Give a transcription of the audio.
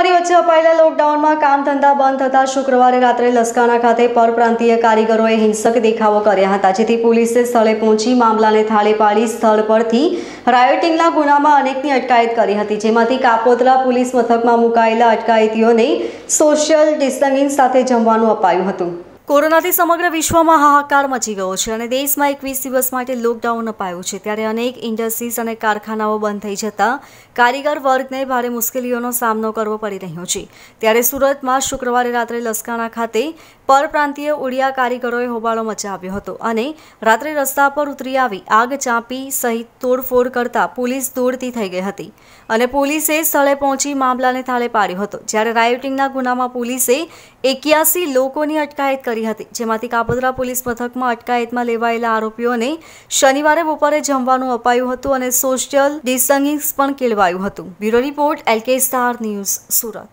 મહામારી વચ્ચે અપાયેલા લોકડાઉનમાં કામ ધંધા બંધ થતા શુક્રવારે રાત્રે લસકાના ખાતે પરપ્રાંતીય કારીગરોએ હિંસક દેખાવો કર્યા હતા જેથી પોલીસે સ્થળે પહોંચી મામલાને થાળે પાડી સ્થળ પરથી રાયોટિંગના ગુનામાં અનેકની અટકાયત કરી હતી જેમાંથી કાપોદરા પોલીસ મથકમાં મુકાયેલા અટકાયતીઓને સોશિયલ ડિસ્ટન્સિંગ સાથે જમવાનું અપાયું હતું કોરોનાથી સમગ્ર વિશ્વમાં હાહાકાર મચી ગયો છે અને દેશમાં એકવીસ દિવસ માટે લોકડાઉન અપાયું છે ત્યારે અનેક ઇન્ડસ્ટ્રીઝ અને કારખાનાઓ બંધ થઈ જતા કારીગર વર્ગને ભારે મુશ્કેલીઓનો સામનો કરવો પડી રહ્યો છે ત્યારે સુરતમાં શુક્રવારે રાત્રે લસકાણા ખાતે પરપ્રાંતીય ઉડિયા કારીગરોએ હોબાળો મચાવ્યો હતો અને રાત્રે રસ્તા પર ઉતરી આવી આગ ચાંપી સહિત તોડફોડ કરતાં પોલીસ દોડતી થઈ ગઈ હતી અને પોલીસે સ્થળે પહોંચી મામલાને થાળે પાડ્યો હતો જ્યારે રાયોટિંગના ગુનામાં પોલીસે એક્યાસી લોકોની અટકાયત કરી કરી હતી જેમાંથી કાપોદ્રા પોલીસ મથકમાં અટકાયતમાં લેવાયેલા આરોપીઓને શનિવારે બપોરે જમવાનું અપાયું હતું અને સોશિયલ ડિસ્ટન્સિંગ પણ કેળવાયું હતું bureau report L K Star News Surat